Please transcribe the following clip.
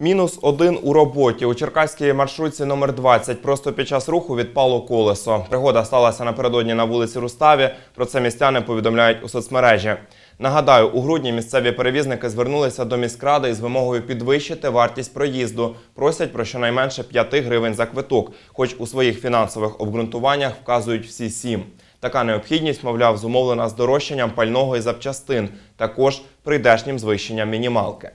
Мінус один у роботі у Черкаській маршрутці номер 20 Просто під час руху відпало колесо. Пригода сталася напередодні на вулиці Руставі. Про це містяни повідомляють у соцмережі. Нагадаю, у грудні місцеві перевізники звернулися до міськради із вимогою підвищити вартість проїзду. Просять про щонайменше 5 гривень за квиток, хоч у своїх фінансових обґрунтуваннях вказують всі 7. Така необхідність, мовляв, зумовлена здорожчанням пального і запчастин, також прийдешнім звищенням мінімалки.